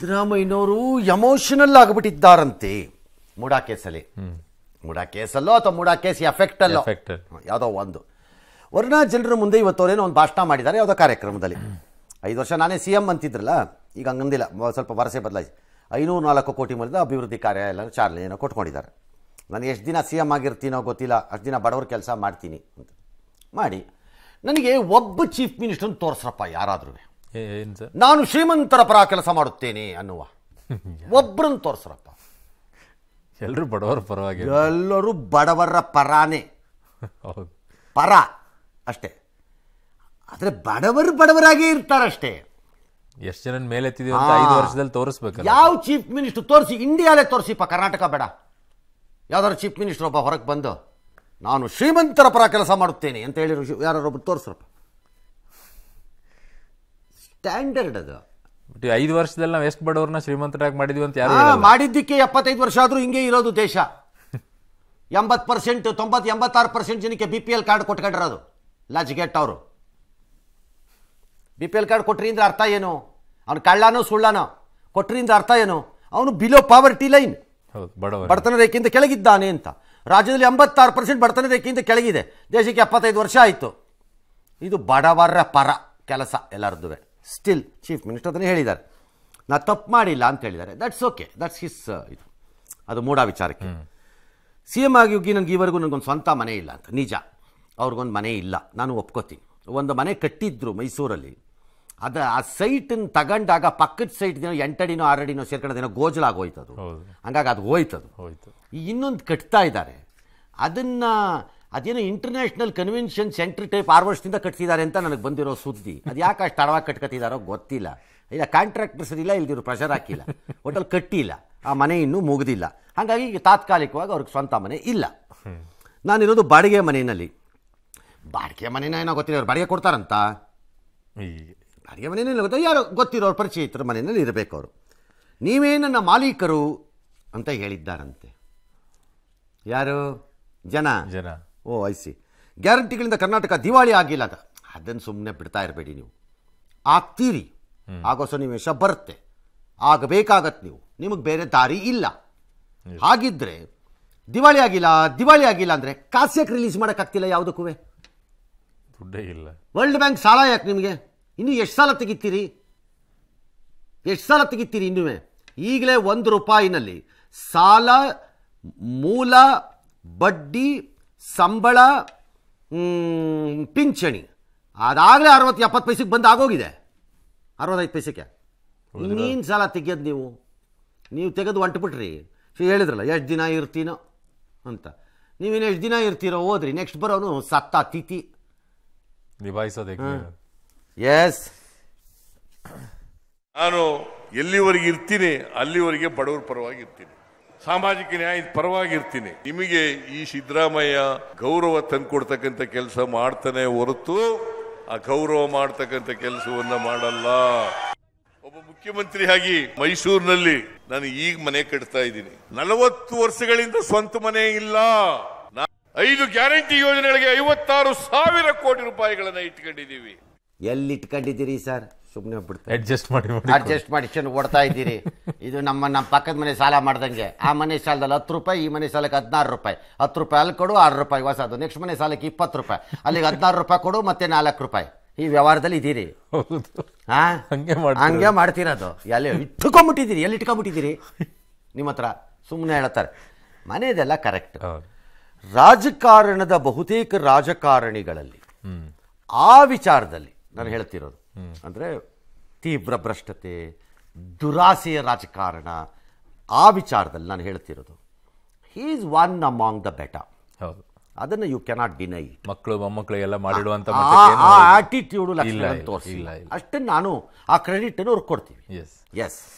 ಸಿದ್ದರಾಮಯ್ಯನವರು ಎಮೋಷನಲ್ ಆಗಿಬಿಟ್ಟಿದ್ದಾರಂತೆ ಮೂಡಾ ಕೇಸಲ್ಲಿ ಮೂಡಾ ಕೇಸಲ್ಲೋ ಅಥವಾ ಮೂಡಾ ಕೇಸ್ ಎಫೆಕ್ಟಲ್ಲೋ ಯಾವುದೋ ಒಂದು ವರ್ಣ ಜನರ ಮುಂದೆ ಅವರೇನೋ ಒಂದು ಭಾಷಣ ಮಾಡಿದ್ದಾರೆ ಯಾವುದೋ ಕಾರ್ಯಕ್ರಮದಲ್ಲಿ ಐದು ವರ್ಷ ನಾನೇ ಸಿ ಎಮ್ ಅಂತಿದ್ರಲ್ಲ ಈಗ ಹಂಗಂದಿಲ್ಲ ಸ್ವಲ್ಪ ವರಸೆ ಬದಲಾಯಿಸಿ ಐನೂರು ನಾಲ್ಕು ಕೋಟಿ ಮೂಲದ ಅಭಿವೃದ್ಧಿ ಕಾರ್ಯ ಎಲ್ಲ ಚಾಲನೆ ಏನೋ ಕೊಟ್ಕೊಂಡಿದ್ದಾರೆ ನಾನು ಎಷ್ಟು ದಿನ ಸಿ ಎಮ್ ಆಗಿರ್ತೀನೋ ಗೊತ್ತಿಲ್ಲ ಅಷ್ಟು ದಿನ ಬಡವ್ರ ಕೆಲಸ ಮಾಡ್ತೀನಿ ಅಂತ ಮಾಡಿ ನನಗೆ ಒಬ್ಬ ಚೀಫ್ ಮಿನಿಸ್ಟರ್ನ ತೋರಿಸ್ರಪ್ಪ ಯಾರಾದ್ರೂ ನಾನು ಶ್ರೀಮಂತರ ಪರ ಕೆಲಸ ಮಾಡುತ್ತೇನೆ ಅನ್ನುವ ಒಬ್ಬರನ್ನು ತೋರಿಸ್ರಪ್ಪ ಎಲ್ಲರೂ ಬಡವರ ಪರವಾಗಿ ಎಲ್ಲರೂ ಬಡವರ ಪರಾನೇ ಪರ ಅಷ್ಟೇ ಆದರೆ ಬಡವರು ಬಡವರಾಗೇ ಇರ್ತಾರಷ್ಟೇ ಎಷ್ಟು ಜನ ಮೇಲೆ ಐದು ವರ್ಷದಲ್ಲಿ ತೋರಿಸ್ಬೇಕು ಯಾವ ಚೀಫ್ ಮಿನಿಸ್ಟರ್ ತೋರಿಸಿ ಇಂಡಿಯಾಲೇ ತೋರಿಸಿಪ್ಪ ಕರ್ನಾಟಕ ಬೇಡ ಯಾವ್ದಾರು ಚೀಫ್ ಮಿನಿಸ್ಟರ್ ಒಬ್ಬ ಹೊರಗೆ ಬಂದು ನಾನು ಶ್ರೀಮಂತರ ಪರ ಕೆಲಸ ಮಾಡುತ್ತೇನೆ ಅಂತ ಹೇಳಿರೋ ಯಾರೊಬ್ಬರು ತೋರಿಸ್ರಪ್ಪ ಸ್ಟ್ಯಾಂಡರ್ಡ್ ಅದು ಐದು ವರ್ಷದಲ್ಲಿ ನಾವು ಎಷ್ಟು ಬಡವ್ರನ್ನ ಶ್ರೀಮಂತರಾಗಿ ಮಾಡಿದ್ವಿ ಅಂತ ಯಾರು ಮಾಡಿದ್ದಕ್ಕೆ ಎಪ್ಪತ್ತೈದು ವರ್ಷ ಆದರೂ ಹಿಂಗೆ ಇರೋದು ದೇಶ ಎಂಬತ್ತು ಪರ್ಸೆಂಟ್ ತೊಂಬತ್ತು ಎಂಬತ್ತಾರು ಪರ್ಸೆಂಟ್ ಜನಕ್ಕೆ ಬಿ ಪಿ ಎಲ್ ಕಾರ್ಡ್ ಅದು ಲಾಜ್ಗೆಟ್ ಅವರು ಬಿ ಪಿ ಎಲ್ ಕಾರ್ಡ್ ಕೊಟ್ರಿ ಅಂದ್ರೆ ಅರ್ಥ ಏನು ಅವ್ನು ಕಳ್ಳನೋ ಸುಳ್ಳನೋ ಕೊಟ್ರಿಂದ ಅರ್ಥ ಏನು ಅವನು ಬಿಲೋ ಪಾವರ್ಟಿ ಲೈನ್ ಬಡತನ ರೇಖೆಯಿಂದ ಕೆಳಗಿದ್ದಾನೆ ಅಂತ ರಾಜ್ಯದಲ್ಲಿ ಎಂಬತ್ತಾರು ಪರ್ಸೆಂಟ್ ಬಡತನ ರೇಖೆಯಿಂದ ಕೆಳಗಿದೆ ದೇಶಕ್ಕೆ ಎಪ್ಪತ್ತೈದು ವರ್ಷ ಆಯಿತು ಇದು ಬಡವರ ಪರ ಕೆಲಸ ಎಲ್ಲರದ್ದು ಸ್ಟಿಲ್ ಚೀಫ್ ಮಿನಿಸ್ಟರ್ ಅದನ್ನು ಹೇಳಿದ್ದಾರೆ ನಾ ತಪ್ಪು ಮಾಡಿಲ್ಲ ಅಂತ ಹೇಳಿದ್ದಾರೆ ದಟ್ಸ್ ಓಕೆ ದಟ್ಸ್ ಹಿಸ್ ಇದು ಅದು ಮೂಢ ವಿಚಾರಕ್ಕೆ ಸಿ ಎಮ್ ಆಗಿ ಹೋಗಿ ನನಗೆ ಈವರೆಗೂ ನನಗೊಂದು ಸ್ವಂತ ಮನೆ ಇಲ್ಲ ಅಂತ ನಿಜ ಅವ್ರಿಗೊಂದು ಮನೆ ಇಲ್ಲ ನಾನು ಒಪ್ಕೋತೀನಿ ಒಂದು ಮನೆ ಕಟ್ಟಿದ್ರು ಮೈಸೂರಲ್ಲಿ ಅದು ಆ ಸೈಟನ್ನು ತಗೊಂಡಾಗ ಪಕ್ಕದ ಸೈಟ್ ದಿನ ಎಂಟಡಿನೋ ಆರಡಿನೋ ಸೇರ್ಕೊಳ್ಳೋದೇನೋ ಗೋಜಲಾಗಿ ಹೋಯ್ತದು ಹಂಗಾಗಿ ಅದು ಹೋಯ್ತದು ಇನ್ನೊಂದು ಕಟ್ತಾ ಇದ್ದಾರೆ ಅದನ್ನು ಅದೇನು ಇಂಟರ್ನ್ಯಾಷನಲ್ ಕನ್ವೆನ್ಷನ್ ಸೆಂಟರ್ ಟೈಪ್ ಆರು ವರ್ಷದಿಂದ ಕಟ್ತಿದ್ದಾರೆ ಅಂತ ನನಗೆ ಬಂದಿರೋ ಸುದ್ದಿ ಅದು ಯಾಕೆ ಅಷ್ಟು ತಡವಾಗಿ ಕಟ್ಕೊತಿದ್ದಾರೋ ಗೊತ್ತಿಲ್ಲ ಇಲ್ಲ ಕಾಂಟ್ರಾಕ್ಟರ್ಸ್ ಇಲ್ಲ ಇಲ್ದಿರು ಪ್ರೆಷರ್ ಹಾಕಿಲ್ಲ ಒಟ್ಟಲ್ಲಿ ಕಟ್ಟಿಲ್ಲ ಆ ಮನೆ ಇನ್ನೂ ಮುಗಿದಿಲ್ಲ ಹಾಗಾಗಿ ತಾತ್ಕಾಲಿಕವಾಗಿ ಅವ್ರಿಗೆ ಸ್ವಂತ ಮನೆ ಇಲ್ಲ ನಾನಿರೋದು ಬಾಡಿಗೆ ಮನೆಯಲ್ಲಿ ಬಾಡಿಗೆ ಮನೇನ ಏನೋ ಗೊತ್ತಿಲ್ಲ ಅವ್ರು ಬಾಡಿಗೆ ಕೊಡ್ತಾರಂತ ಬಾಡಿಗೆ ಮನೆಯಲ್ಲಿ ಗೊತ್ತಾ ಯಾರು ಗೊತ್ತಿರೋರು ಪರಿಚಯ ಮನೆಯಲ್ಲಿ ಇರಬೇಕು ಅವರು ನೀವೇ ನನ್ನ ಮಾಲೀಕರು ಅಂತ ಹೇಳಿದ್ದಾರಂತೆ ಯಾರು ಜನ ಜನ ಓ ಸಿ ಗ್ಯಾರಂಟಿಗಳಿಂದ ಕರ್ನಾಟಕ ದಿವಾಳಿ ಆಗಿಲ್ಲ ಅದನ್ನು ಸುಮ್ಮನೆ ಬಿಡ್ತಾ ಇರಬೇಡಿ ನೀವು ಆಗ್ತೀರಿ ಆಗೋ ಸನ್ನಿವೇಶ ಬರುತ್ತೆ ಆಗಬೇಕಾಗತ್ತೆ ನೀವು ನಿಮಗೆ ಬೇರೆ ದಾರಿ ಇಲ್ಲ ಹಾಗಿದ್ರೆ ದಿವಾಳಿ ಆಗಿಲ್ಲ ದಿವಾಳಿ ಆಗಿಲ್ಲ ಅಂದರೆ ಕಾಸ್ಯಕ್ ರಿಲೀಸ್ ಮಾಡೋಕ್ಕಾಗ್ತಿಲ್ಲ ಯಾವುದಕ್ಕೂ ಇಲ್ಲ ವರ್ಲ್ಡ್ ಬ್ಯಾಂಕ್ ಸಾಲ ಯಾಕೆ ನಿಮಗೆ ಇನ್ನೂ ಎಷ್ಟು ಸಾಲ ತೆಗಿತೀರಿ ಎಷ್ಟು ಸಾಲ ತೆಗಿತೀರಿ ಇನ್ನೂ ಈಗಲೇ ಒಂದು ರೂಪಾಯಿನಲ್ಲಿ ಸಾಲ ಮೂಲ ಬಡ್ಡಿ ಸಂಬಳ ಪಿಂಚಣಿ ಅದಾಗಲೇ ಅರವತ್ತು ಎಪ್ಪತ್ತು ಪೈಸೆಗೆ ಬಂದು ಆಗೋಗಿದೆ ಅರವತ್ತೈದು ಪೈಸೆಗೆ ಇನ್ನೇನು ಸಲ ತೆಗೆಯೋದು ನೀವು ನೀವು ತೆಗೆದು ಹೊಂಟ್ಬಿಟ್ರಿ ಹೇಳಿದ್ರಲ್ಲ ಎಷ್ಟು ದಿನ ಇರ್ತೀನೋ ಅಂತ ನೀವೇನು ಎಷ್ಟು ದಿನ ಇರ್ತೀರೋ ಹೋದ್ರಿ ನೆಕ್ಸ್ಟ್ ಬರೋನು ಸತ್ತ ತಿಥಿ ನಿಭಾಯಿಸೋದಕ್ಕೆ ಎಸ್ ನಾನು ಎಲ್ಲಿವರೆಗೆ ಇರ್ತೀನಿ ಅಲ್ಲಿವರೆಗೆ ಬಡವ್ರ ಪರವಾಗಿ ಇರ್ತೀನಿ ಸಾಮಾಜಿಕ ನ್ಯಾಯದ ಪರವಾಗಿರ್ತೀನಿ ನಿಮಗೆ ಈ ಸಿದ್ದರಾಮಯ್ಯ ಗೌರವ ತಂದುಕೊಡ್ತಕ್ಕಂಥ ಕೆಲಸ ಮಾಡ್ತಾನೆ ಹೊರತು ಆ ಗೌರವ ಮಾಡ್ತಕ್ಕಂಥ ಕೆಲಸವನ್ನ ಮಾಡಲ್ಲ ಒಬ್ಬ ಮುಖ್ಯಮಂತ್ರಿ ಆಗಿ ಮೈಸೂರಿನಲ್ಲಿ ನಾನು ಈಗ ಮನೆ ಕಟ್ತಾ ಇದ್ದೀನಿ ನಲವತ್ತು ವರ್ಷಗಳಿಂದ ಸ್ವಂತ ಮನೆ ಇಲ್ಲ ಐದು ಗ್ಯಾರಂಟಿ ಯೋಜನೆಗಳಿಗೆ ಐವತ್ತಾರು ಸಾವಿರ ಕೋಟಿ ರೂಪಾಯಿಗಳನ್ನ ಇಟ್ಕೊಂಡಿದ್ದೀವಿ ಎಲ್ಲಿ ಇಟ್ಕೊಂಡಿದ್ದೀರಿ ಸರ್ ಸುಮ್ಮನೆ ಬಿಡ್ತಾರೆ ಅಡ್ಜಸ್ಟ್ ಮಾಡಿ ಅಡ್ಜಸ್ಟ್ ಮಾಡಿ ಚೆನ್ನಾಗಿ ಓಡ್ತಾ ಇದ್ದೀರಿ ಇದು ನಮ್ಮ ನಮ್ಮ ಪಕ್ಕದ ಮನೆ ಸಾಲ ಮಾಡ್ದಂಗೆ ಆ ಮನೆ ಸಾಲದಲ್ಲಿ ಹತ್ತು ರೂಪಾಯಿ ಈ ಮನೆ ಸಾಲಕ್ಕೆ ಹದಿನಾರು ರೂಪಾಯಿ ಹತ್ತು ರೂಪಾಯಿ ಅಲ್ಲಿ ಕೊಡು ಆರು ರೂಪಾಯಿ ಅದು ನೆಕ್ಸ್ಟ್ ಮನೆ ಸಾಲಕ್ಕೆ ಇಪ್ಪತ್ತು ರೂಪಾಯಿ ಅಲ್ಲಿಗೆ ಹದಿನಾರು ರೂಪಾಯಿ ಕೊಡು ಮತ್ತೆ ನಾಲ್ಕು ರೂಪಾಯಿ ಈ ವ್ಯವಹಾರದಲ್ಲಿ ಇದ್ದೀರಿ ಹಂಗೆ ಮಾಡ್ತೀರದು ಹಂಗೆ ಎಲ್ಲಿ ಇಟ್ಕೊಂಬಿಟ್ಟಿದ್ದೀರಿ ಎಲ್ಲಿ ಇಟ್ಕೊಂಬಿಟ್ಟಿದ್ದೀರಿ ನಿಮ್ಮ ಹತ್ರ ಸುಮ್ಮನೆ ಹೇಳ್ತಾರೆ ಮನೆಯದೆಲ್ಲ ಕರೆಕ್ಟ್ ರಾಜಕಾರಣದ ಬಹುತೇಕ ರಾಜಕಾರಣಿಗಳಲ್ಲಿ ಆ ವಿಚಾರದಲ್ಲಿ ನಾನು ಹೇಳ್ತಿರೋದು ಅಂದರೆ ತೀವ್ರ ಭ್ರಷ್ಟತೆ ದುರಾಸೆಯ ರಾಜಕಾರಣ ಆ ವಿಚಾರದಲ್ಲಿ ನಾನು ಹೇಳ್ತಿರೋದು he is one among the best ಹೌದು ಅದನ್ನು ಯು ಕೆನಾಟ್ ಡಿನೈ ಮಕ್ಕಳು ಮೊಮ್ಮಕ್ಕಳು ಮಾಡಿಡುವಂಥ ಆಟಿಟ್ಯೂಡು ಲಕ್ಷಣ ತೋರಿಸಿಲ್ಲ ಅಷ್ಟನ್ನು ನಾನು ಆ ಕ್ರೆಡಿಟನ್ನು ಅವ್ರಿಗೆ ಕೊಡ್ತೀವಿ ಎಸ್ ಎಸ್